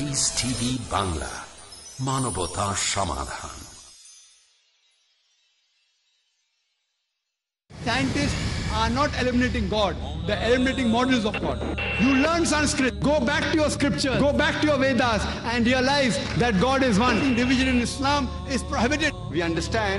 Piece TV Bangla মানবতা সমাধান Scientists are not eliminating God, they're eliminating models of God. You learn Sanskrit, go back to your scriptures, go back to your Vedas, and realize that God is one. Division in Islam is prohibited. We understand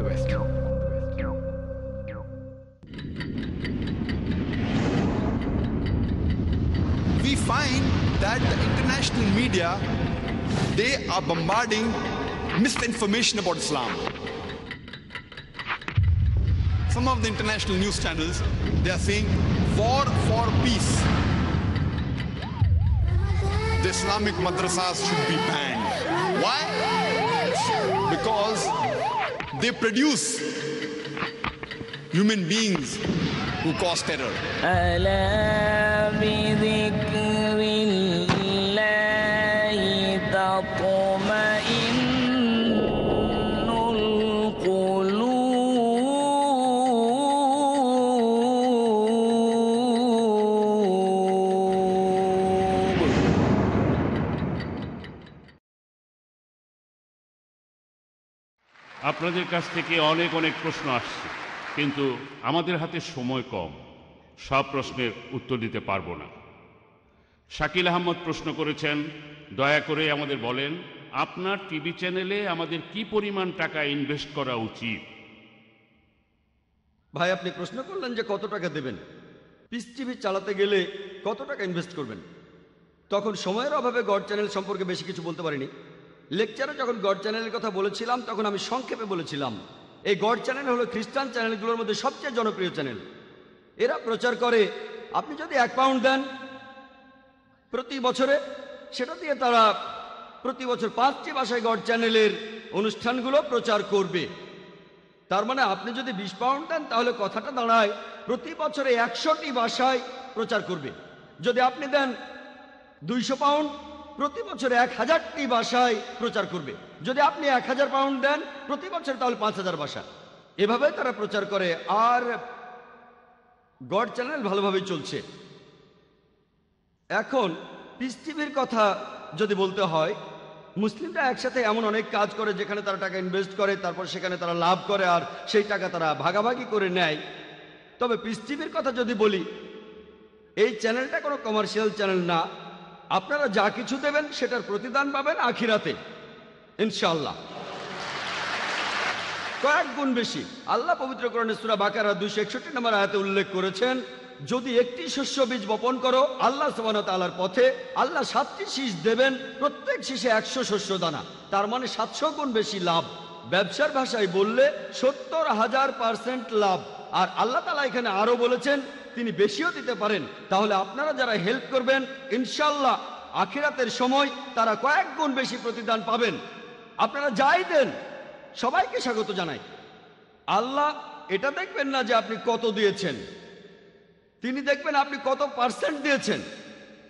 find that the international media, they are bombarding misinformation about Islam. Some of the international news channels, they are saying war for peace. The Islamic madrasas should be banned. Why? Because they produce human beings who cause terror. আপনাদের কাছ থেকে অনেক অনেক প্রশ্ন আসছে কিন্তু আমাদের হাতে সময় কম সব প্রশ্নের উত্তর দিতে পারবো না শাকিল আহমদ প্রশ্ন করেছেন দয়া করে আমাদের বলেন আপনার টিভি চ্যানেলে আমাদের কি পরিমাণ টাকা ইনভেস্ট করা উচিত ভাই আপনি প্রশ্ন করলেন যে কত টাকা দেবেন পিস টিভি চালাতে গেলে কত টাকা ইনভেস্ট করবেন তখন সময়ের অভাবে গড চ্যানেল সম্পর্কে বেশি কিছু বলতে পারিনি লেকচারে যখন গড চ্যানেলের কথা বলেছিলাম তখন আমি সংক্ষেপে বলেছিলাম এই গড চ্যানেল হলো খ্রিস্টান চ্যানেলগুলোর মধ্যে সবচেয়ে জনপ্রিয় চ্যানেল এরা প্রচার করে আপনি যদি এক পাউন্ড দেন প্রতি বছরে সেটা দিয়ে তারা প্রতি বছর পাঁচটি ভাষায় গড চ্যানেলের অনুষ্ঠানগুলো প্রচার করবে তার মানে আপনি যদি বিশ পাউন্ড দেন তাহলে কথাটা দাঁড়ায় প্রতি বছরে একশোটি ভাষায় প্রচার করবে যদি আপনি দেন দুইশো পাউন্ড প্রতি বছর এক হাজারটি ভাষায় প্রচার করবে যদি আপনি এক হাজার পাউন্ড দেন প্রতি বছর তাহলে পাঁচ হাজার ভাষা এভাবে তারা প্রচার করে আর গড চ্যানেল ভালোভাবে চলছে এখন পিস টিভির কথা যদি বলতে হয় মুসলিমরা একসাথে এমন অনেক কাজ করে যেখানে তারা টাকা ইনভেস্ট করে তারপর সেখানে তারা লাভ করে আর সেই টাকা তারা ভাগাভাগি করে নেয় তবে পিস টিভির কথা যদি বলি এই চ্যানেলটা কোনো কমার্শিয়াল চ্যানেল না আপনারা যা কিছু দেবেন সেটার প্রতিদান পাবেন আখিরাতে ইনশাল্লাহ কয়েক গুণ বেশি আল্লাহ পবিত্র করণে সুরা বাকারা দুইশো একষট্টি নম্বর আয়াতে উল্লেখ করেছেন যদি একটি শস্য বীজ বপন করো আল্লাহ সোবানতালার পথে আল্লাহ সাতটি শীষ দেবেন প্রত্যেক শীষে একশো শস্য দানা তার মানে সাতশো গুণ বেশি লাভ ব্যবসার ভাষায় বললে সত্তর হাজার পার্সেন্ট লাভ আর আল্লাহ তালা এখানে আরও বলেছেন তিনি বেশিও দিতে পারেন তাহলে আপনারা যারা হেল্প করবেন ইনশাল্লাহ আখিরাতের সময় তারা কয়েক গুণ বেশি প্রতিদান পাবেন আপনারা যাই দেন সবাইকে স্বাগত জানাই আল্লাহ এটা দেখবেন না যে আপনি কত দিয়েছেন তিনি দেখবেন আপনি কত পার্সেন্ট দিয়েছেন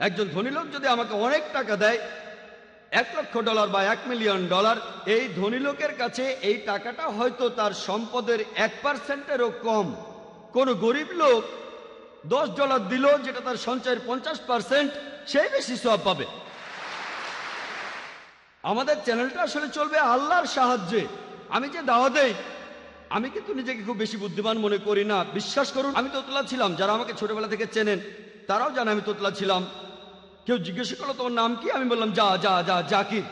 একজন ধনী লোক যদি আমাকে অনেক টাকা দেয় এক লক্ষ ডলার বা এক মিলিয়ন ডলার এই ধনী লোকের কাছে এই টাকাটা হয়তো তার সম্পদের এক পার্সেন্টেরও কম কোনো গরিব লোক দশ ডলার দিল যেটা তার সঞ্চয়ের পঞ্চাশ পার্সেন্ট সেই বেশি সব পাবে আমাদের চ্যানেলটা আসলে চলবে আল্লাহর সাহায্যে আমি যে দাওয়া দেই আমি কিন্তু নিজেকে খুব বেশি বুদ্ধিমান মনে করি না বিশ্বাস করুন আমি তোতলা ছিলাম যারা আমাকে ছোটবেলা থেকে চেনেন তারাও জানে আমি তোতলা ছিলাম কেউ জিজ্ঞেস করলো তোমার নাম কি আমি বললাম যা যা যা জাকির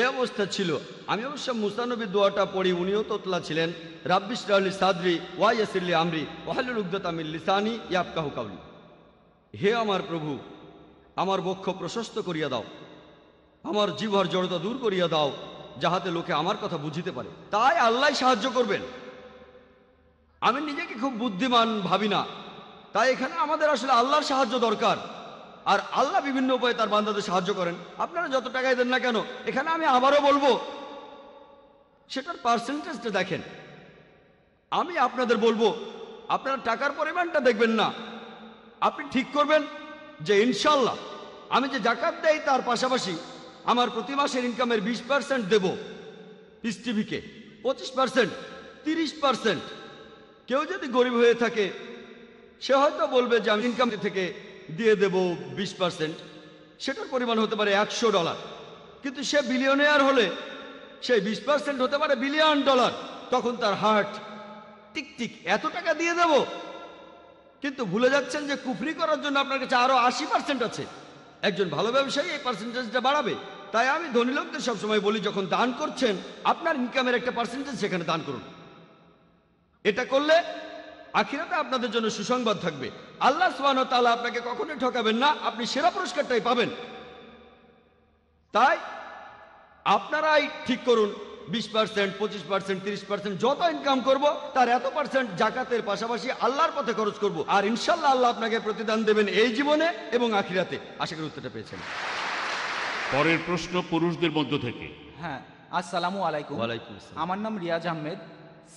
এ অবস্থা ছিল আমি অবশ্য মুসানবী দোয়াটা পড়ি উনিও তোতলা ছিলেন রাব্বিস রাহলি সাদরি ওয়াইসিল্লি আমরি ওয়াহলুল উদ্দত আমি লিসানি ইয়াবকাহু কাউলি হে আমার প্রভু আমার বক্ষ প্রশস্ত করিয়া দাও আমার জীবর জড়তা দূর করিয়া দাও যাহাতে লোকে আমার কথা বুঝিতে পারে তাই আল্লাহ সাহায্য করবেন আমি নিজেকে খুব বুদ্ধিমান ভাবি না তাই এখানে আমাদের আসলে আল্লাহর সাহায্য দরকার আর আল্লাহ বিভিন্ন উপায়ে তার বান্দাদের সাহায্য করেন আপনারা যত টাকাই দেন না কেন এখানে আমি আবারও বলবো সেটার পার্সেন্টেজটা দেখেন আমি আপনাদের বলবো আপনারা টাকার পরিমাণটা দেখবেন না আপনি ঠিক করবেন যে ইনশাল্লাহ আমি যে জাকাত দেই তার পাশাপাশি আমার প্রতি মাসের ইনকামের বিশ পার্সেন্ট দেবো পিস টিভিকে পঁচিশ পার্সেন্ট তিরিশ পার্সেন্ট কেউ যদি গরিব হয়ে থাকে সে হয়তো বলবে যে আমি ইনকাম থেকে দিয়ে দেব বিশ পার্সেন্ট সেটার পরিমাণ হতে পারে একশো ডলার কিন্তু সে বিলিয়নেয়ার হলে সে বিশ পার্সেন্ট হতে পারে বিলিয়ন ডলার তখন তার হার্ট টিকটিক এত টাকা দিয়ে দেব কিন্তু ভুলে যাচ্ছেন যে কুফরি করার জন্য আপনার কাছে আরও আশি পার্সেন্ট আছে একজন ভালো ব্যবসায়ী এই পার্সেন্টেজটা বাড়াবে তাই আমি ধনী লোকদের সবসময় বলি যখন দান করছেন আপনার ইনকামের একটা পার্সেন্টেজ সেখানে দান করুন এটা করলে আখিরাতে আপনাদের জন্য সুসংবাদ থাকবে আল্লাহ সোহান তালা আপনাকে কখনোই ঠকাবেন না আপনি সেরা পুরস্কারটাই পাবেন তাই আপনারাই ঠিক করুন বিশ পার্সেন্ট পঁচিশ পার্সেন্ট তিরিশ পার্সেন্ট যত ইনকাম করব তার এত পার্সেন্ট জাকাতের পাশাপাশি আল্লাহর পথে খরচ করব আর ইনশাল্লাহ আল্লাহ আপনাকে প্রতিদান দেবেন এই জীবনে এবং আখিরাতে আশা করি উত্তরটা পেয়েছেন পরের প্রশ্ন পুরুষদের মধ্য থেকে হ্যাঁ আসসালামু আলাইকুম আমার নাম রিয়াজ আহমেদ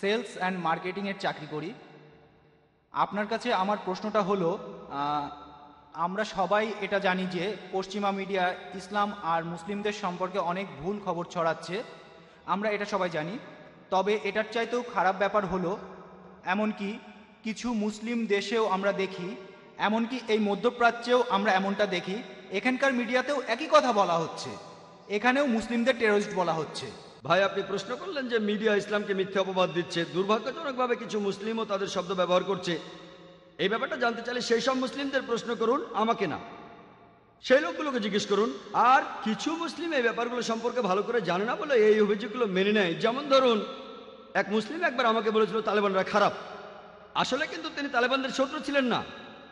সেলস অ্যান্ড মার্কেটিংয়ের চাকরি করি আপনার কাছে আমার প্রশ্নটা হলো আমরা সবাই এটা জানি যে পশ্চিমা মিডিয়া ইসলাম আর মুসলিমদের সম্পর্কে অনেক ভুল খবর ছড়াচ্ছে আমরা এটা সবাই জানি তবে এটার চাইতেও খারাপ ব্যাপার হলো এমনকি কিছু মুসলিম দেশেও আমরা দেখি এমনকি এই মধ্যপ্রাচ্যেও আমরা এমনটা দেখি এখানকার মিডিয়াতেও একই কথা বলা হচ্ছে এখানেও মুসলিমদের টেরোরিস্ট বলা হচ্ছে ভাই আপনি প্রশ্ন করলেন যে মিডিয়া ইসলামকে মিথ্যা অপবাদ দিচ্ছে দুর্ভাগ্যজনকভাবে কিছু মুসলিমও তাদের শব্দ ব্যবহার করছে এই ব্যাপারটা জানতে চাইলে সেই সব মুসলিমদের প্রশ্ন করুন আমাকে না সেই লোকগুলোকে জিজ্ঞেস করুন আর কিছু মুসলিম এই ব্যাপারগুলো সম্পর্কে ভালো করে জানে না বলে এই অভিযোগগুলো মেনে নেয় যেমন ধরুন এক মুসলিম একবার আমাকে বলেছিল তালেবানরা খারাপ আসলে কিন্তু তিনি তালেবানদের শত্রু ছিলেন না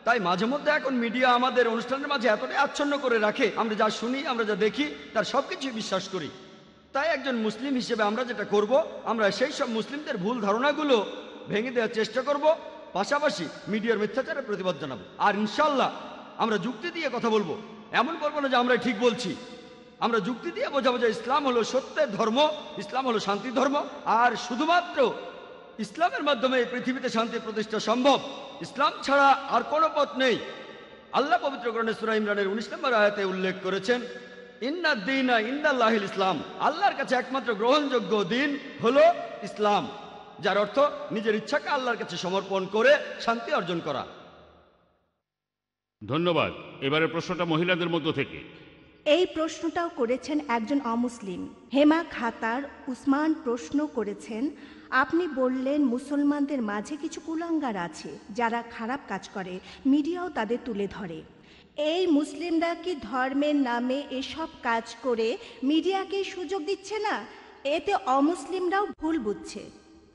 তাই মাঝে মধ্যে এখন মিডিয়া আমাদের অনুষ্ঠানের মাঝে এতটাই আচ্ছন্ন করে রাখে আমরা যা শুনি আমরা যা দেখি তার সব কিছুই বিশ্বাস করি তাই একজন মুসলিম হিসেবে আমরা যেটা করব আমরা সেই সব মুসলিমদের ভুল ধারণাগুলো ভেঙে দেওয়ার চেষ্টা করব পাশাপাশি মিডিয়ার মিথ্যাচারের প্রতিবাদ জানাবো আর ইনশাল্লাহ আমরা যুক্তি দিয়ে কথা বলবো এমন বলবো না যে আমরা ঠিক বলছি আমরা যুক্তি দিয়ে বোঝাবো যে ইসলাম হলো সত্যের ধর্ম ইসলাম হলো শান্তি ধর্ম আর শুধুমাত্র ইসলামের মাধ্যমে এই পৃথিবীতে শান্তি প্রতিষ্ঠা সম্ভব ইসলাম ছাড়া আর কোনো পথ নেই আল্লাহ পবিত্র গ্রহণেশ্বর ইমরানের উনিশ নম্বর আয়াতে উল্লেখ করেছেন ইন্না দিন ইন্দাল্লাহিল ইসলাম আল্লাহর কাছে একমাত্র গ্রহণযোগ্য দিন হলো ইসলাম যার অর্থ নিজের ইচ্ছাকে আল্লাহর কাছে সমর্পণ করে শান্তি অর্জন করা ধন্যবাদ এবারে প্রশ্নটা মহিলাদের মধ্য থেকে এই প্রশ্নটাও করেছেন একজন অমুসলিম হেমা খাতার উসমান প্রশ্ন করেছেন আপনি বললেন মুসলমানদের মাঝে কিছু কুলাঙ্গার আছে যারা খারাপ কাজ করে মিডিয়াও তাদের তুলে ধরে এই মুসলিমরা কি ধর্মের নামে এসব কাজ করে মিডিয়াকে সুযোগ দিচ্ছে না এতে অমুসলিমরাও ভুল বুঝছে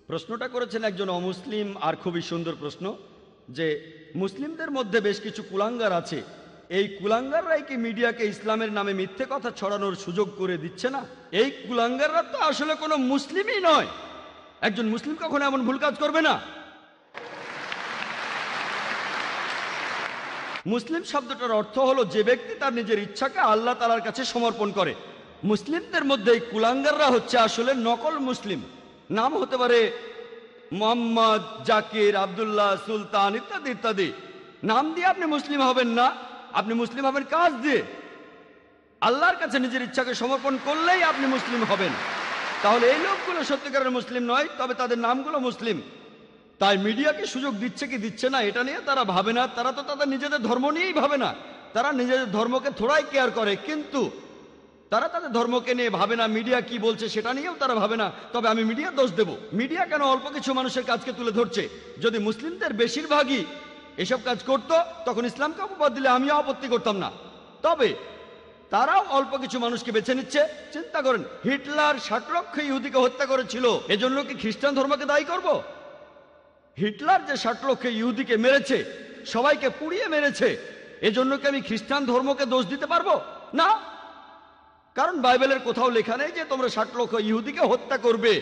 প্রশ্নটা করেছেন একজন অমুসলিম আর খুবই সুন্দর প্রশ্ন যে মুসলিমদের মধ্যে বেশ কিছু কুলাঙ্গার আছে এই কুলাঙ্গাররাই কি মিডিয়াকে ইসলামের নামে মিথ্যে কথা ছড়ানোর সুযোগ করে দিচ্ছে না এই কুলাঙ্গাররা তো আসলে কোনো মুসলিমই নয় একজন মুসলিম কখনো এমন ভুল কাজ করবে না মুসলিম শব্দটার অর্থ হলো যে ব্যক্তি তার নিজের ইচ্ছাকে আল্লাহ তালার কাছে সমর্পণ করে মুসলিমদের মধ্যে এই কুলাঙ্গাররা হচ্ছে আসলে নকল মুসলিম নাম হতে পারে মোহাম্মদ জাকির আবদুল্লাহ সুলতান ইত্যাদি ইত্যাদি নাম দিয়ে আপনি মুসলিম হবেন না আপনি মুসলিম হবেন কাজ দিয়ে আল্লাহর কাছে নিজের ইচ্ছাকে সমর্পণ করলেই আপনি মুসলিম হবেন তাহলে এই লোকগুলো সত্যিকারের মুসলিম নয় তবে তাদের নামগুলো মুসলিম তাই মিডিয়াকে সুযোগ দিচ্ছে কি দিচ্ছে না এটা নিয়ে তারা ভাবে না তারা তো তাদের নিজেদের ধর্ম নিয়েই ভাবে না তারা নিজেদের ধর্মকে থোড়াই কেয়ার করে কিন্তু তারা তাদের ধর্মকে নিয়ে ভাবে না মিডিয়া কি বলছে সেটা নিয়েও তারা ভাবে না তবে আমি মিডিয়া দোষ দেব মিডিয়া কেন অল্প কিছু মানুষের কাজকে তুলে ধরছে যদি মুসলিমদের বেশিরভাগই এসব কাজ করত তখন ইসলামকে অপবাদ দিলে আমি আপত্তি করতাম না তবে তারাও অল্প কিছু মানুষকে বেছে নিচ্ছে চিন্তা করেন হিটলার ষাট লক্ষ ইহুদিকে হত্যা করেছিল এজন্য কি খ্রিস্টান ধর্মকে দায়ী করবো হিটলার যে ষাট লক্ষে ইহুদিকে মেরেছে সবাইকে পুড়িয়ে মেরেছে এজন্য কি আমি খ্রিস্টান ধর্মকে দোষ দিতে পারবো না কারণ বাইবেলের কোথাও লেখা নেই যে তোমরা ষাট লক্ষ ইহুদিকে হত্যা করবে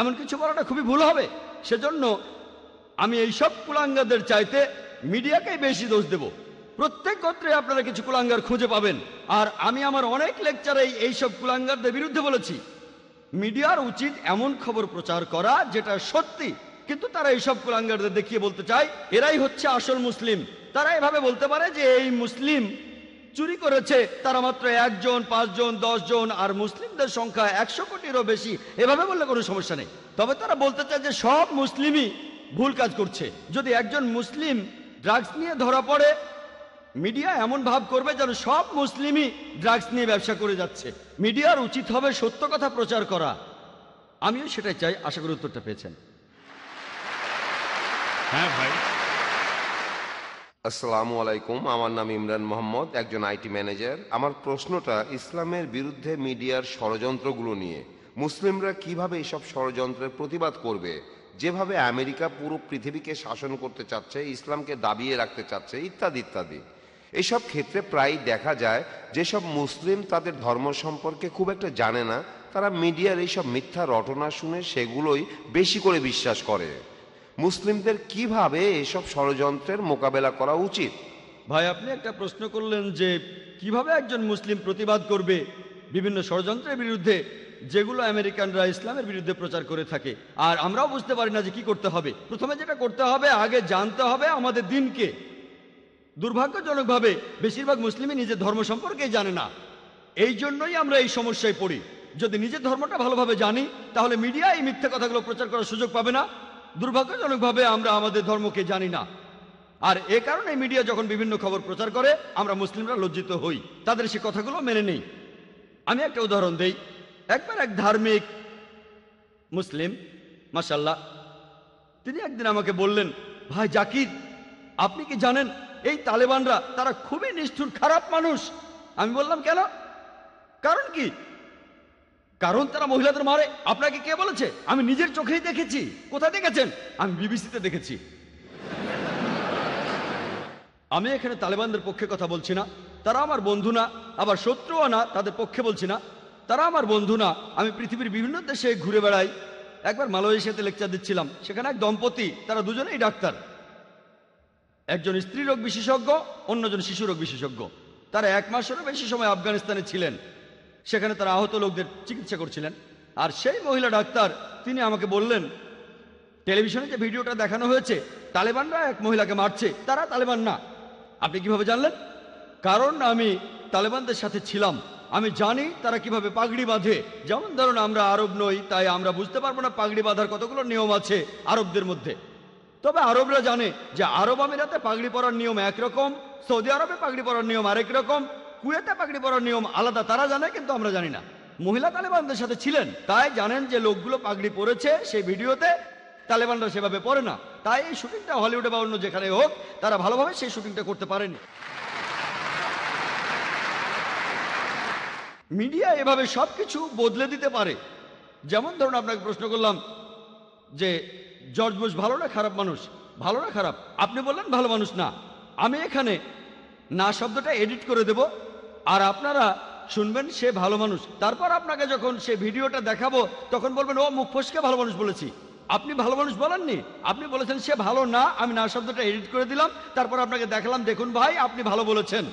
এমন কিছু বলাটা খুবই ভুল হবে সেজন্য আমি এইসব কুলাঙ্গাদের চাইতে মিডিয়াকেই বেশি দোষ দেব প্রত্যেক গোত্রে আপনারা কিছু কুলাঙ্গার খুঁজে পাবেন আর আমি আমার অনেক লেকচারে এইসব কুলাঙ্গারদের বিরুদ্ধে বলেছি মিডিয়ার উচিত এমন খবর প্রচার করা যেটা সত্যি কিন্তু তারা এইসব কুলাঙ্গারদের দেখিয়ে বলতে চায় এরাই হচ্ছে আসল মুসলিম তারা এভাবে বলতে পারে যে এই মুসলিম চুরি করেছে তারা মাত্র একজন পাঁচজন দশজন আর মুসলিমদের সংখ্যা একশো কোটিরও বেশি এভাবে বললে কোনো সমস্যা নেই তবে তারা বলতে চায় যে সব মুসলিমই ভুল কাজ করছে যদি একজন মুসলিম ড্রাগস নিয়ে ধরা পড়ে মিডিয়া এমন ভাব করবে যেন সব মুসলিমই ড্রাগস নিয়ে ব্যবসা করে যাচ্ছে মিডিয়ার উচিত হবে সত্য কথা প্রচার করা আমিও সেটাই চাই আশা করি উত্তরটা পেয়েছেন হ্যাঁ ভাই আসসালামু আলাইকুম আমার নাম ইমরান মোহাম্মদ একজন আইটি ম্যানেজার আমার প্রশ্নটা ইসলামের বিরুদ্ধে মিডিয়ার ষড়যন্ত্রগুলো নিয়ে মুসলিমরা কিভাবে এসব ষড়যন্ত্রের প্রতিবাদ করবে যেভাবে আমেরিকা পুরো পৃথিবীকে শাসন করতে চাচ্ছে ইসলামকে দাবিয়ে রাখতে চাচ্ছে ইত্যাদি ইত্যাদি এসব ক্ষেত্রে প্রায় দেখা যায় যেসব মুসলিম তাদের ধর্ম সম্পর্কে খুব একটা জানে না তারা মিডিয়ার এইসব মিথ্যা রটনা শুনে সেগুলোই বেশি করে বিশ্বাস করে মুসলিমদের কিভাবে এসব ষড়যন্ত্রের মোকাবেলা করা উচিত ভাই আপনি একটা প্রশ্ন করলেন যে কিভাবে একজন মুসলিম প্রতিবাদ করবে বিভিন্ন ষড়যন্ত্রের বিরুদ্ধে যেগুলো আমেরিকানরা ইসলামের বিরুদ্ধে প্রচার করে থাকে আর আমরাও বুঝতে পারি না যে কি করতে হবে প্রথমে যেটা করতে হবে আগে জানতে হবে আমাদের দিনকে দুর্ভাগ্যজনকভাবে বেশিরভাগ মুসলিমই নিজের ধর্ম সম্পর্কে জানে না এই জন্যই আমরা এই সমস্যায় পড়ি যদি নিজের ধর্মটা ভালোভাবে জানি তাহলে মিডিয়া এই মিথ্যে কথাগুলো প্রচার করার সুযোগ পাবে না দুর্ভাগ্যজনকভাবে আমরা আমাদের ধর্মকে জানি না আর এ কারণে মিডিয়া যখন বিভিন্ন খবর প্রচার করে আমরা মুসলিমরা লজ্জিত হই তাদের সে কথাগুলো মেনে নেই আমি একটা উদাহরণ দেই একবার এক ধার্মিক মুসলিম মাসাল্লাহ তিনি একদিন আমাকে বললেন ভাই জাকির আপনি কি জানেন এই তালেবানরা তারা খুবই নিষ্ঠুর খারাপ মানুষ আমি বললাম কেন কারণ কি কারণ তারা মহিলাদের মারে আপনাকে কে বলেছে আমি নিজের চোখেই দেখেছি কোথায় দেখেছেন আমি বিবিসিতে দেখেছি আমি এখানে তালেবানদের পক্ষে কথা বলছি না তারা আমার বন্ধু না আবার শত্রুও না তাদের পক্ষে বলছি না তারা আমার বন্ধু না আমি পৃথিবীর বিভিন্ন দেশে ঘুরে বেড়াই একবার মালয়েশিয়াতে লেকচার দিচ্ছিলাম সেখানে এক দম্পতি তারা দুজনেই ডাক্তার একজন স্ত্রী রোগ বিশেষজ্ঞ অন্যজন শিশু রোগ বিশেষজ্ঞ তারা এক মাসেরও বেশি সময় আফগানিস্তানে ছিলেন সেখানে তারা আহত লোকদের চিকিৎসা করছিলেন আর সেই মহিলা ডাক্তার তিনি আমাকে বললেন টেলিভিশনে যে ভিডিওটা দেখানো হয়েছে তালেবানরা এক মহিলাকে মারছে তারা তালেবান না আপনি কিভাবে জানলেন কারণ আমি তালেবানদের সাথে ছিলাম আমি জানি তারা কিভাবে পাগড়ি বাঁধে যেমন ধরুন আমরা আরব নই তাই আমরা বুঝতে পারবো না পাগড়ি বাঁধার কতগুলো নিয়ম আছে আরবদের মধ্যে তবে আরবরা জানে যে আরব আমিরাতে পাগড়ি পরার নিয়ম একরকম সৌদি আরবে পাগড়ি পরার নিয়ম আরেক রকম কুয়েতে পাগড়ি পরার নিয়ম আলাদা তারা জানে কিন্তু আমরা জানি না মহিলা তালেবানদের সাথে ছিলেন তাই জানেন যে লোকগুলো পাগড়ি পরেছে সেই ভিডিওতে তালেবানরা সেভাবে পড়ে না তাই এই শুটিংটা হলিউডে বা অন্য যেখানে হোক তারা ভালোভাবে সেই শুটিংটা করতে পারেনি মিডিয়া এভাবে সব কিছু বদলে দিতে পারে যেমন ধরুন আপনাকে প্রশ্ন করলাম যে জর্জ বুশ ভালো না খারাপ মানুষ ভালো না খারাপ আপনি বললেন ভালো মানুষ না আমি এখানে না শব্দটা এডিট করে দেবো আর আপনারা শুনবেন সে ভালো মানুষ তারপর আপনাকে যখন সে ভিডিওটা দেখাবো তখন বলবেন ও মুখ ফসকে ভালো মানুষ বলেছি আপনি ভালো মানুষ বলেননি আপনি বলেছেন সে ভালো না আমি না শব্দটা এডিট করে দিলাম তারপর আপনাকে দেখালাম দেখুন ভাই আপনি ভালো বলেছেন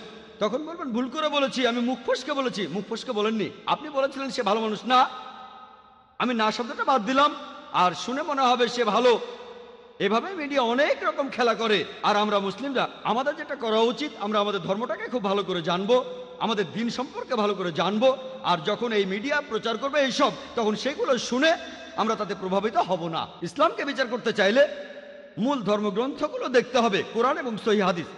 তখন বলবেন ভুল করে বলেছি আমি মুখ ফসকে বলেছি মুখ ফসকে বলেননি আপনি বলেছিলেন সে ভালো মানুষ না আমি না শব্দটা বাদ দিলাম আর শুনে মনে হবে সে ভালো এভাবে মিডিয়া অনেক রকম খেলা করে আর আমরা মুসলিমরা আমাদের যেটা করা উচিত আমরা আমাদের ধর্মটাকে খুব ভালো করে জানবো আমাদের দিন সম্পর্কে ভালো করে জানবো আর যখন এই মিডিয়া প্রচার করবে এইসব তখন সেগুলো শুনে আমরা তাতে প্রভাবিত হব না ইসলামকে বিচার করতে চাইলে মূল ধর্মগ্রন্থগুলো দেখতে হবে কোরআন এবং সহি হাদিস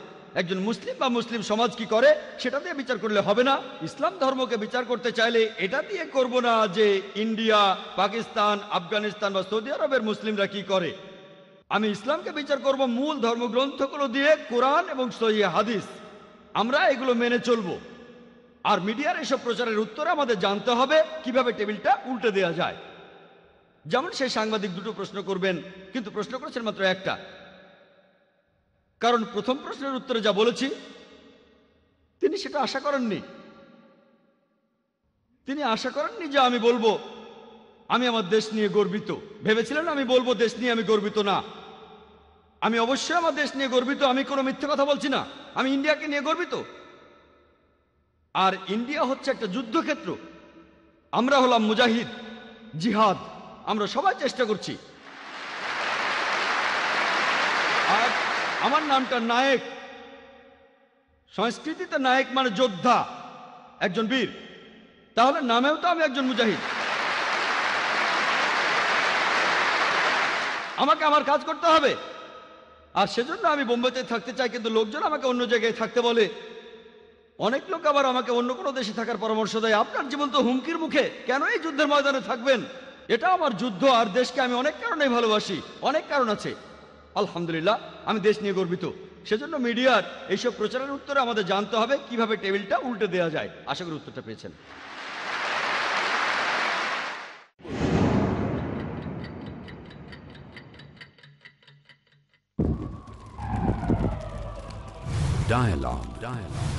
একজন মুসলিম বা মুসলিম সমাজ কি করে সেটা দিয়ে বিচার করলে হবে না ইসলাম ধর্মকে বিচার করতে চাইলে এটা দিয়ে করব না যে ইন্ডিয়া পাকিস্তান আফগানিস্তান বা সৌদি আরবের মুসলিমরা কি করে আমি ইসলামকে বিচার করব মূল ধর্মগ্রন্থগুলো দিয়ে কোরআন এবং সহি হাদিস আমরা এগুলো মেনে চলবো আর মিডিয়ার এসব প্রচারের উত্তরে আমাদের জানতে হবে কিভাবে টেবিলটা উল্টে দেওয়া যায় যেমন সেই সাংবাদিক দুটো প্রশ্ন করবেন কিন্তু প্রশ্ন করেছেন মাত্র একটা কারণ প্রথম প্রশ্নের উত্তরে যা বলেছি তিনি সেটা আশা করেননি তিনি আশা করেননি যে আমি বলবো আমি আমার দেশ নিয়ে গর্বিত ভেবেছিলেন আমি বলবো দেশ নিয়ে আমি গর্বিত না আমি অবশ্যই আমার দেশ নিয়ে গর্বিত আমি কোনো মিথ্যে কথা বলছি না আমি ইন্ডিয়াকে নিয়ে গর্বিত আর ইন্ডিয়া হচ্ছে একটা যুদ্ধক্ষেত্র আমরা হলাম মুজাহিদ জিহাদ আমরা সবাই চেষ্টা করছি আর আমার নামটা নায়ক সংস্কৃতিতে নায়ক মানে যোদ্ধা একজন বীর তাহলে নামেও তো আমি একজন মুজাহিদ আমাকে আমার কাজ করতে হবে আর সেজন্য আমি বোম্বেতে থাকতে চাই কিন্তু লোকজন আমাকে অন্য জায়গায় থাকতে বলে অনেক লোক আবার আমাকে অন্য কোনো দেশে থাকার পরামর্শ দেয় আপনার জীবন তো হুমকির মুখে কেন এই যুদ্ধের ময়দানে থাকবেন এটা আমার যুদ্ধ আর দেশকে আমি অনেক কারণে ভালোবাসি অনেক কারণ আছে আলহামদুলিল্লাহ আমি দেশ নিয়ে গর্বিত সেজন্য মিডিয়ার এইসব প্রচারের উত্তরে আমাদের জানতে হবে কিভাবে টেবিলটা উল্টে দেওয়া যায় আশা করি উত্তরটা পেয়েছেন Dialogue. Dialogue.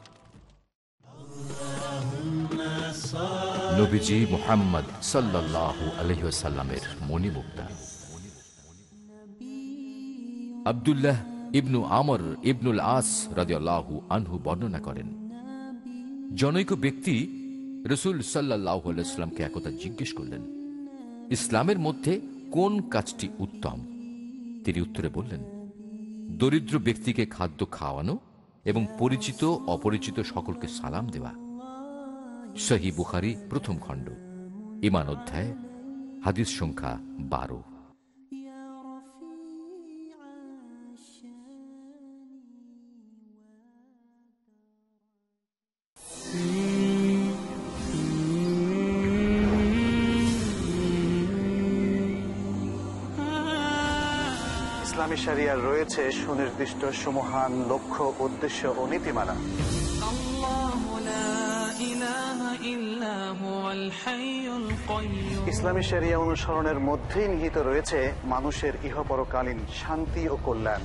নবীজি মোহাম্মদ সাল্লাহ মনি মণিমুক্তা আবদুল্লাহ ইবনু আমর ইবনুল আস রাজিয়াল্লাহু আনহু বর্ণনা করেন জনৈক ব্যক্তি রসুল সাল্লাহ আলাইস্লামকে একথা জিজ্ঞেস করলেন ইসলামের মধ্যে কোন কাজটি উত্তম তিনি উত্তরে বললেন দরিদ্র ব্যক্তিকে খাদ্য খাওয়ানো এবং পরিচিত অপরিচিত সকলকে সালাম দেওয়া সহি বুখারি প্রথম খণ্ড ইমান অধ্যায় হাদিস সংখ্যা বারো ইসলামী সারিয়ার রয়েছে সুনির্দিষ্ট সমহান লক্ষ্য উদ্দেশ্য ও নীতিমালা ইসলামী শরিয়া অনুসরণের মধ্যেই নিহিত রয়েছে মানুষের ইহপরকালীন শান্তি ও কল্যাণ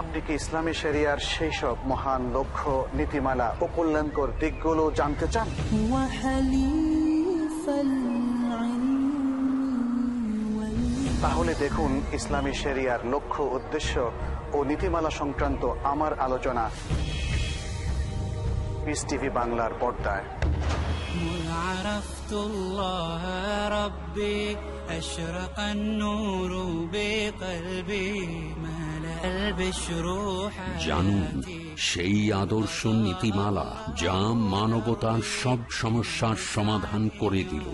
আপনি কি ইসলামী শরিয়ার সেই সব মহান লক্ষ্য নীতিমালা ও কল্যাণকর দিকগুলো জানতে চান তাহলে দেখুন ইসলামী শরিয়ার লক্ষ্য উদ্দেশ্য ও নীতিমালা সংক্রান্ত আমার আলোচনা পিস টিভি বাংলার পর্দায় জানুন সেই আদর্শ নীতিমালা যা মানবতার সব সমস্যার সমাধান করে দিল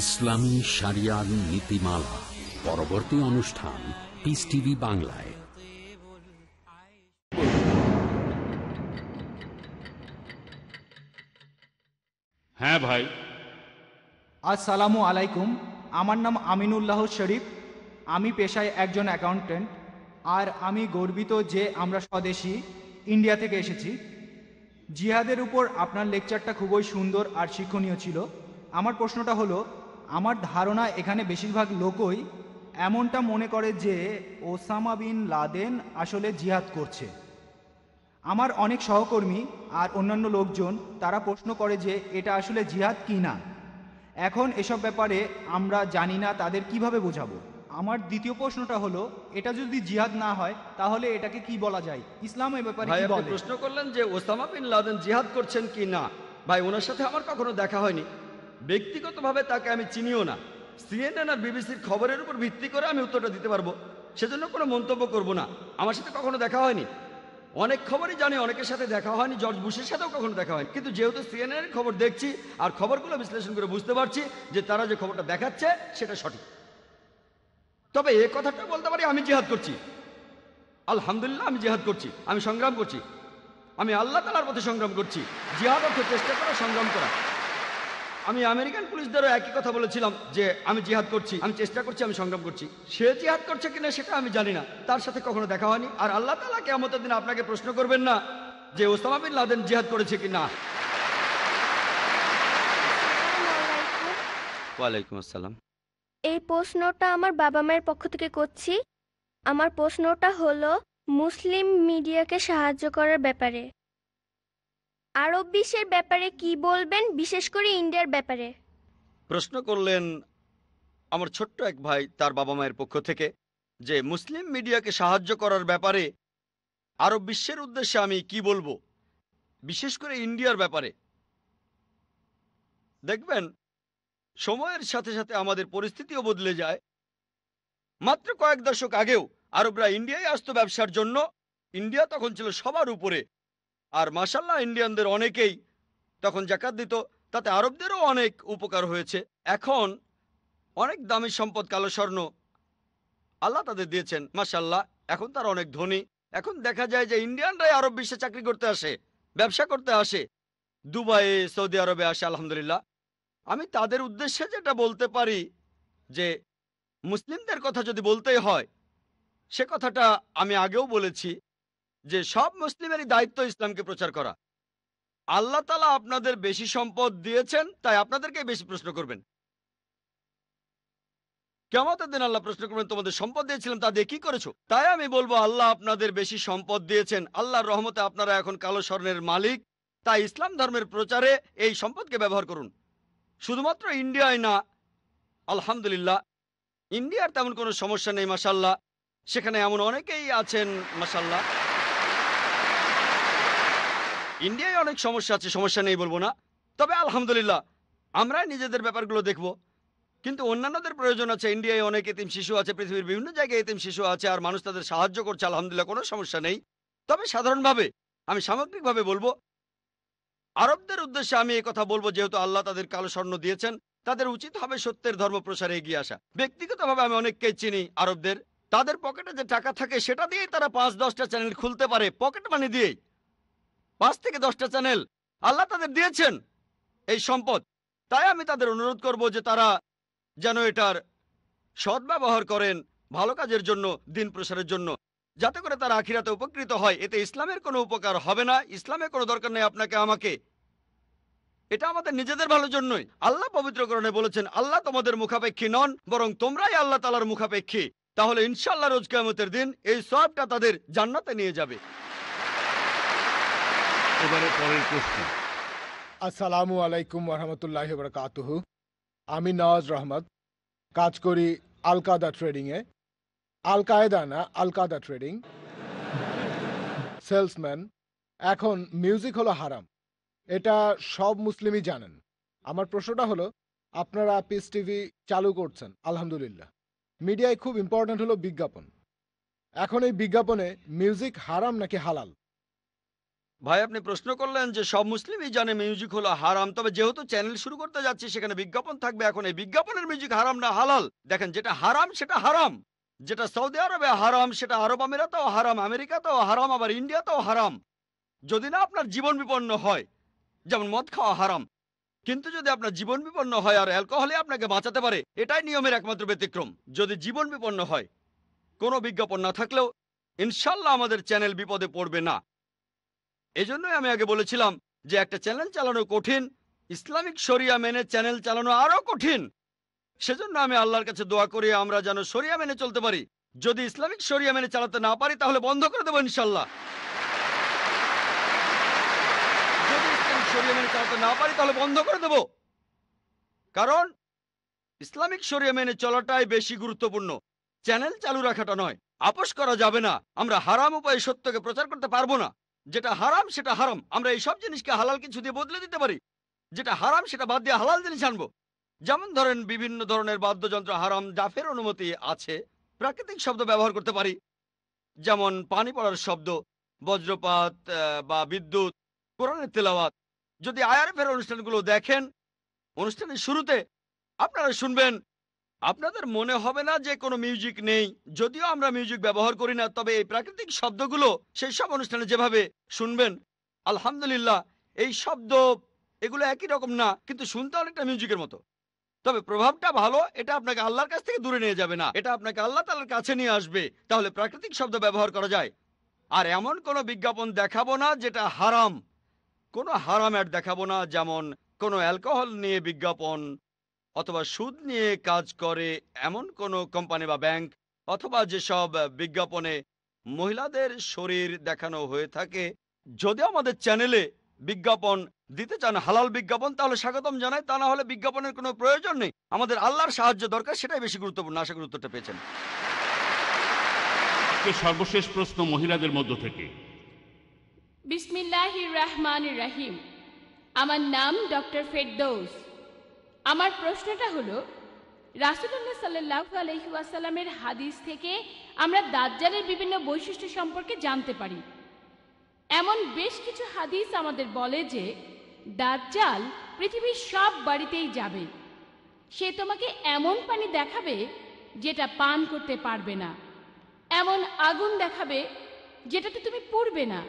ইসলামী সারিয়ার নীতিমালা পরবর্তী অনুষ্ঠান পিস টিভি বাংলায় হ্যাঁ ভাই আসসালামু আলাইকুম আমার নাম আমিনুল্লাহ শরীফ আমি পেশায় একজন অ্যাকাউন্ট্যান্ট আর আমি গর্বিত যে আমরা স্বদেশি ইন্ডিয়া থেকে এসেছি জিহাদের উপর আপনার লেকচারটা খুবই সুন্দর আর শিক্ষণীয় ছিল আমার প্রশ্নটা হলো আমার ধারণা এখানে বেশিরভাগ লোকই এমনটা মনে করে যে ওসামা বিন লাদেন আসলে জিহাদ করছে আমার অনেক সহকর্মী আর অন্যান্য লোকজন তারা প্রশ্ন করে যে এটা আসলে জিহাদ কি না এখন এসব ব্যাপারে আমরা জানি না তাদের কিভাবে বোঝাবো আমার দ্বিতীয় প্রশ্নটা হলো এটা যদি জিহাদ না হয় তাহলে এটাকে কি বলা যায় ইসলাম এ ব্যাপারে কি বলে প্রশ্ন করলেন যে ওসামা বিন লাদেন জিহাদ করছেন কি না ভাই ওনার সাথে আমার কখনো দেখা হয়নি ব্যক্তিগতভাবে তাকে আমি চিনিও না সিএনএন আর বিবিসির খবরের উপর ভিত্তি করে আমি উত্তরটা দিতে পারবো সেজন্য কোনো মন্তব্য করব না আমার সাথে কখনো দেখা হয়নি অনেক খবরই জানি অনেকের সাথে দেখা হয়নি জর্জ বুশের সাথেও কখনো দেখা হয়নি কিন্তু যেহেতু সিএনএন খবর দেখছি আর খবরগুলো বিশ্লেষণ করে বুঝতে পারছি যে তারা যে খবরটা দেখাচ্ছে সেটা সঠিক তবে এ কথাটা বলতে পারি আমি জিহাদ করছি আলহামদুলিল্লাহ আমি জিহাদ করছি আমি সংগ্রাম করছি আমি আল্লাহ তালার পথে সংগ্রাম করছি জিহাদ অর্থ চেষ্টা করা সংগ্রাম করা আমি আমেরিকান পুলিশদেরও একই কথা বলেছিলাম যে আমি জিহাদ করছি আমি চেষ্টা করছি আমি সংগ্রাম করছি সে জিহাদ করছে কিনা সেটা আমি জানি না তার সাথে কখনো দেখা হয়নি আর আল্লাহ তালা কেমতের দিন আপনাকে প্রশ্ন করবেন না যে ওসামা বিন লাদেন জিহাদ করেছে কি না ওয়ালাইকুম আসসালাম এই প্রশ্নটা আমার বাবা মায়ের পক্ষ থেকে করছি আমার প্রশ্নটা হলো মুসলিম মিডিয়াকে সাহায্য করার ব্যাপারে আরব বিশ্বের ব্যাপারে কি বলবেন বিশেষ করে ইন্ডিয়ার ব্যাপারে প্রশ্ন করলেন আমার ছোট্ট এক ভাই তার বাবা মায়ের পক্ষ থেকে যে মুসলিম মিডিয়াকে সাহায্য করার ব্যাপারে আরব বিশ্বের উদ্দেশ্যে আমি কি বলবো বিশেষ করে ইন্ডিয়ার ব্যাপারে দেখবেন সময়ের সাথে সাথে আমাদের পরিস্থিতিও বদলে যায় মাত্র কয়েক দশক আগেও আরবরা ইন্ডিয়ায় আসতো ব্যবসার জন্য ইন্ডিয়া তখন ছিল সবার উপরে আর মাসাল্লাহ ইন্ডিয়ানদের অনেকেই তখন জাকাত দিত তাতে আরবদেরও অনেক উপকার হয়েছে এখন অনেক দামি সম্পদ কালো স্বর্ণ আল্লাহ তাদের দিয়েছেন মাসাল্লাহ এখন তার অনেক ধনী এখন দেখা যায় যে ইন্ডিয়ানরাই আরব বিশ্বে চাকরি করতে আসে ব্যবসা করতে আসে দুবাইয়ে সৌদি আরবে আসে আলহামদুলিল্লাহ আমি তাদের উদ্দেশ্যে যেটা বলতে পারি যে মুসলিমদের কথা যদি বলতেই হয় সে কথাটা আমি আগেও বলেছি যে সব মুসলিমেরই দায়িত্ব ইসলামকে প্রচার করা আল্লাহ তালা আপনাদের বেশি সম্পদ দিয়েছেন তাই আপনাদেরকে বেশি প্রশ্ন করবেন কেমতের দিন আল্লাহ প্রশ্ন করবেন তোমাদের সম্পদ দিয়েছিলাম তা দিয়ে কি করেছো তাই আমি বলবো আল্লাহ আপনাদের বেশি সম্পদ দিয়েছেন আল্লাহর রহমতে আপনারা এখন কালো স্বর্ণের মালিক তাই ইসলাম ধর্মের প্রচারে এই সম্পদকে ব্যবহার করুন শুধুমাত্র ইন্ডিয়ায় না আলহামদুলিল্লাহ ইন্ডিয়ার তেমন কোনো সমস্যা নেই মাসাল্লাহ সেখানে এমন অনেকেই আছেন মাসাল্লাহ ইন্ডিয়ায় অনেক সমস্যা আছে সমস্যা নেই বলবো না তবে আলহামদুলিল্লাহ আমরাই নিজেদের ব্যাপারগুলো দেখব কিন্তু অন্যান্যদের প্রয়োজন আছে ইন্ডিয়ায় অনেক এতিম শিশু আছে পৃথিবীর বিভিন্ন জায়গায় এতিম শিশু আছে আর মানুষ তাদের সাহায্য করছে আলহামদুলিল্লাহ কোনো সমস্যা নেই তবে সাধারণভাবে আমি সামগ্রিকভাবে বলবো আরবদের উদ্দেশ্যে আমি এই কথা বলবো যেহেতু আল্লাহ তাদের কালো স্বর্ণ দিয়েছেন তাদের উচিত হবে সত্যের ধর্ম প্রসারে এগিয়ে আসা ব্যক্তিগতভাবে আমি অনেককে চিনি আরবদের তাদের পকেটে যে টাকা থাকে সেটা দিয়েই তারা পাঁচ দশটা চ্যানেল খুলতে পারে পকেট মানি দিয়েই পাঁচ থেকে দশটা চ্যানেল আল্লাহ তাদের দিয়েছেন এই সম্পদ তাই আমি তাদের অনুরোধ করব যে তারা যেন এটার সদ্ব্যবহার করেন ভালো কাজের জন্য দিন প্রসারের জন্য যাতে করে তারা আখিরাতে উপকৃত হয় এতে ইসলামের কোনো উপকার হবে না ইসলামের কোনো দরকার নেই আপনাকে আমাকে এটা আমাদের নিজেদের ভালোর জন্যই আল্লাহ পবিত্রকরণে বলেছেন আল্লাহ তোমাদের মুখাপেক্ষী নন বরং তোমরাই আল্লাহ তালার মুখাপেক্ষী তাহলে ইনশাল্লাহ রোজ কেমতের দিন এই সবটা তাদের জান্নাতে নিয়ে যাবে এবারে পরের প্রশ্ন আসসালামু আলাইকুম রহমতুল্লাহ বরকাতহু আমি নওয়াজ রহমত কাজ করি আলকাদা ট্রেডিংয়ে আল কায়দা না আলকাদা ট্রেডিং সেলসম্যান এখন মিউজিক হলো হারাম এটা সব মুসলিমই জানেন আমার প্রশ্নটা হলো আপনারা পিস টিভি চালু করছেন আলহামদুলিল্লাহ মিডিয়ায় খুব ইম্পর্ট্যান্ট হলো বিজ্ঞাপন এখন এই বিজ্ঞাপনে মিউজিক হারাম নাকি হালাল ভাই আপনি প্রশ্ন করলেন যে সব মুসলিমই জানে মিউজিক হলো হারাম তবে যেহেতু চ্যানেল শুরু করতে যাচ্ছি সেখানে বিজ্ঞাপন থাকবে এখন এই বিজ্ঞাপনের মিউজিক হারাম না হালাল দেখেন যেটা হারাম সেটা হারাম যেটা সৌদি আরবে হারাম সেটা আরব আমিরাতেও হারাম আমেরিকাতেও হারাম আবার ইন্ডিয়াতেও হারাম যদি না আপনার জীবন বিপন্ন হয় যেমন মদ খাওয়া হারাম কিন্তু যদি আপনার জীবন বিপন্ন হয় আর অ্যালকোহলে আপনাকে বাঁচাতে পারে এটাই নিয়মের একমাত্র ব্যতিক্রম যদি জীবন বিপন্ন হয় কোনো বিজ্ঞাপন না থাকলেও ইনশাল্লাহ আমাদের চ্যানেল বিপদে পড়বে না এজন্যই আমি আগে বলেছিলাম যে একটা চ্যানেল চালানো কঠিন ইসলামিক শরিয়া মেনে চ্যানেল চালানো আরও কঠিন সেজন্য আমি আল্লাহর কাছে দোয়া করি আমরা যেন শরিয়া মেনে চলতে পারি যদি ইসলামিক শরিয়া মেনে চালাতে না পারি তাহলে বন্ধ করে দেবো ইনশাল্লাহ শরিয়া মেনে পারি তাহলে বন্ধ করে দেব কারণ ইসলামিক শরিয়া মেনে চলাটাই বেশি গুরুত্বপূর্ণ চ্যানেল চালু রাখাটা নয় করা যাবে না আমরা হারাম উপায়ে সত্যকে প্রচার করতে পারবো না যেটা হারাম সেটা হারাম আমরা এই সব জিনিসকে হালাল কিছু দিয়ে বদলে দিতে পারি যেটা হারাম সেটা বাদ দিয়ে হালাল জিনিস আনবো যেমন ধরেন বিভিন্ন ধরনের বাদ্যযন্ত্র হারাম জাফের অনুমতি আছে প্রাকৃতিক শব্দ ব্যবহার করতে পারি যেমন পানি পড়ার শব্দ বজ্রপাত বা বিদ্যুৎ কোরআনের তেলাওয়াত যদি আয়ারএফের অনুষ্ঠানগুলো দেখেন অনুষ্ঠানের শুরুতে আপনারা শুনবেন আপনাদের মনে হবে না যে কোনো মিউজিক নেই যদিও আমরা মিউজিক ব্যবহার করি না তবে এই প্রাকৃতিক শব্দগুলো সেই সব অনুষ্ঠানে যেভাবে শুনবেন আলহামদুলিল্লাহ এই শব্দ এগুলো একই রকম না কিন্তু শুনতে অনেকটা মিউজিকের মতো তবে প্রভাবটা ভালো এটা আপনাকে আল্লাহর কাছ থেকে দূরে নিয়ে যাবে না এটা আপনাকে আল্লাহ তালার কাছে নিয়ে আসবে তাহলে প্রাকৃতিক শব্দ ব্যবহার করা যায় আর এমন কোন বিজ্ঞাপন দেখাবো না যেটা হারাম কোনো হারাম অ্যাড দেখাবো না যেমন কোনো অ্যালকোহল নিয়ে বিজ্ঞাপন অথবা সুদ নিয়ে কাজ করে এমন কোনো কোম্পানি বা ব্যাংক অথবা যেসব বিজ্ঞাপনে মহিলাদের শরীর দেখানো হয়ে থাকে যদি আমাদের চ্যানেলে বিজ্ঞাপন দিতে চান হালাল বিজ্ঞাপন তাহলে স্বাগতম জানাই তা না হলে বিজ্ঞাপনের কোনো প্রয়োজন নেই আমাদের আল্লাহর সাহায্য দরকার সেটাই বেশি গুরুত্বপূর্ণ আশা গুরুত্বটা পেয়েছেন সর্বশেষ প্রশ্ন মহিলাদের মধ্য থেকে বিসমিল্লাহ রহমান রাহিম আমার নাম ডক্টর ফেরদৌস আমার প্রশ্নটা হলো রাসুল্লাহ সাল্লাহ আলহিউসাল্লামের হাদিস থেকে আমরা দাজ্জালের বিভিন্ন বৈশিষ্ট্য সম্পর্কে জানতে পারি এমন বেশ কিছু হাদিস আমাদের বলে যে দাজ্জাল পৃথিবীর সব বাড়িতেই যাবে সে তোমাকে এমন পানি দেখাবে যেটা পান করতে পারবে না এমন আগুন দেখাবে যেটাতে তুমি পড়বে না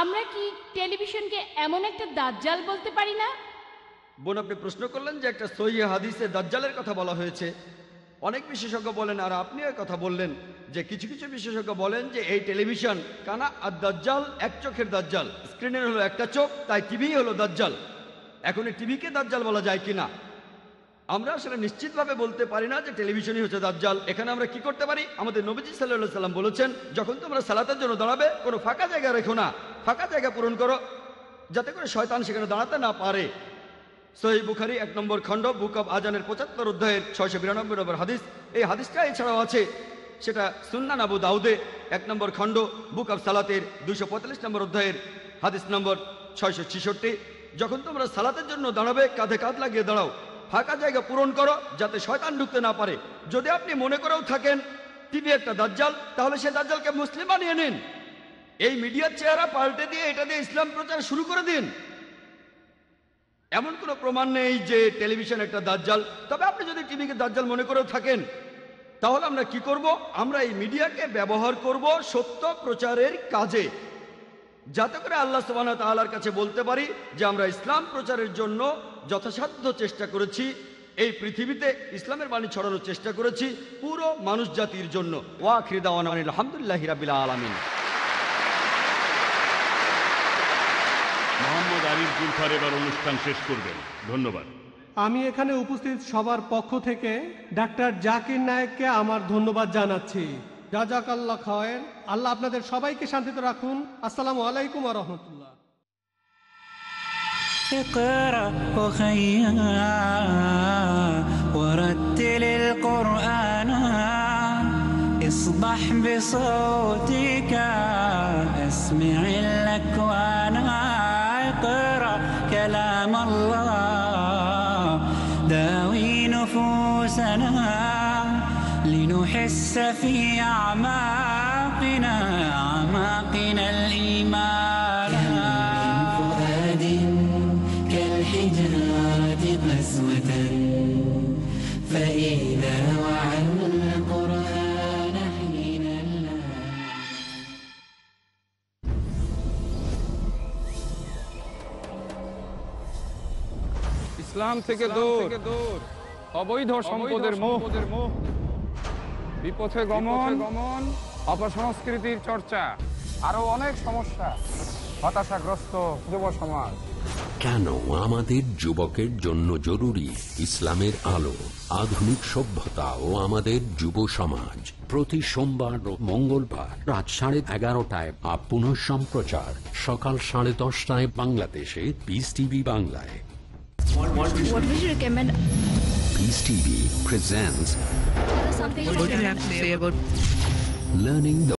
আমরা কি টেলিভিশনকে এমন একটা দাজ্জাল বলতে পারি না বোন আপনি প্রশ্ন করলেন যে একটা সহি হাদিসে দাজ্জালের কথা বলা হয়েছে অনেক বিশেষজ্ঞ বলেন আর আপনিও কথা বললেন যে কিছু কিছু বিশেষজ্ঞ বলেন যে এই টেলিভিশন কানা আর দাজ্জাল এক চোখের দাজ্জাল স্ক্রিনের হলো একটা চোখ তাই টিভি হলো দাজ্জাল এখন এই টিভিকে দাজ্জাল বলা যায় কিনা আমরা আসলে নিশ্চিতভাবে বলতে পারি না যে টেলিভিশনই হচ্ছে দাজ্জাল এখানে আমরা কি করতে পারি আমাদের নবীজি সাল্লাহ সাল্লাম বলেছেন যখন তোমরা সালাতের জন্য দাঁড়াবে কোনো ফাঁকা জায়গা রেখো না ফাঁকা জায়গা পূরণ করো যাতে করে শয়তান সেখানে দাঁড়াতে না পারে সহি বুখারি এক নম্বর খণ্ড বুক অব আজানের পঁচাত্তর অধ্যায়ের ছয়শো বিরানব্বই নম্বর হাদিস এই হাদিসটা এছাড়াও আছে সেটা সুন্নান আবু দাউদে এক নম্বর খণ্ড বুক অব সালাতের দুশো পঁয়তাল্লিশ নম্বর অধ্যায়ের হাদিস নম্বর ছয়শো ছিষট্টি যখন তোমরা সালাতের জন্য দাঁড়াবে কাঁধে কাঁধ লাগিয়ে দাঁড়াও ফাঁকা জায়গা পূরণ করো যাতে শয়তান ঢুকতে না পারে যদি আপনি মনে করেও থাকেন তিনি একটা দাজ্জাল তাহলে সে দাজ্জালকে মুসলিম বানিয়ে নিন এই মিডিয়ার চেহারা পাল্টে দিয়ে এটা দিয়ে ইসলাম প্রচার শুরু করে দিন এমন কোনো প্রমাণ নেই যে টেলিভিশন একটা দাজ্জাল তবে আপনি যদি টিভিকে দাজ্জাল মনে করেও থাকেন তাহলে আমরা কি করব আমরা এই মিডিয়াকে ব্যবহার করব সত্য প্রচারের কাজে যাতে করে আল্লাহ সোবানা তাহলার কাছে বলতে পারি যে আমরা ইসলাম প্রচারের জন্য যথাসাধ্য চেষ্টা করেছি এই পৃথিবীতে ইসলামের বাণী ছড়ানোর চেষ্টা করেছি পুরো মানুষ জাতির জন্য ওয়া আলহামদুলিল্লাহ হিরাবিল্লা আলমিন আরিফ জুলফার এবার অনুষ্ঠান শেষ করবেন ধন্যবাদ আমি এখানে উপস্থিত সবার পক্ষ থেকে ডাক্তার জাকির নায়েককে আমার ধন্যবাদ জানাচ্ছি জাজাকাল্লা খায়ের আল্লাহ আপনাদের সবাইকে শান্তিতে রাখুন আসসালামু আলাইকুম আহমতুল্লাহ اصبح بصوتك أسمع الأكوان ليس في أعماقنا أعماقنا الإيمان فؤاد كالحجرات قسوة فإذا وعن القرآن حين ইসলাম থেকে দূর অবৈধ সম্পদের মোহ বিপথে গমন গমন অপসংস্কৃতির চর্চা আরো অনেক সমস্যা হতাশাগ্রস্ত যুব সমাজ কেন আমাদের যুবকের জন্য জরুরি ইসলামের আলো আধুনিক সভ্যতা ও আমাদের যুব সমাজ প্রতি সোমবার ও মঙ্গলবার রাত সাড়ে এগারোটায় বা পুনঃ সম্প্রচার সকাল সাড়ে দশটায় বাংলাদেশে পিস টিভি বাংলায় What would you recommend? Peace TV presents What do you have to say about learning the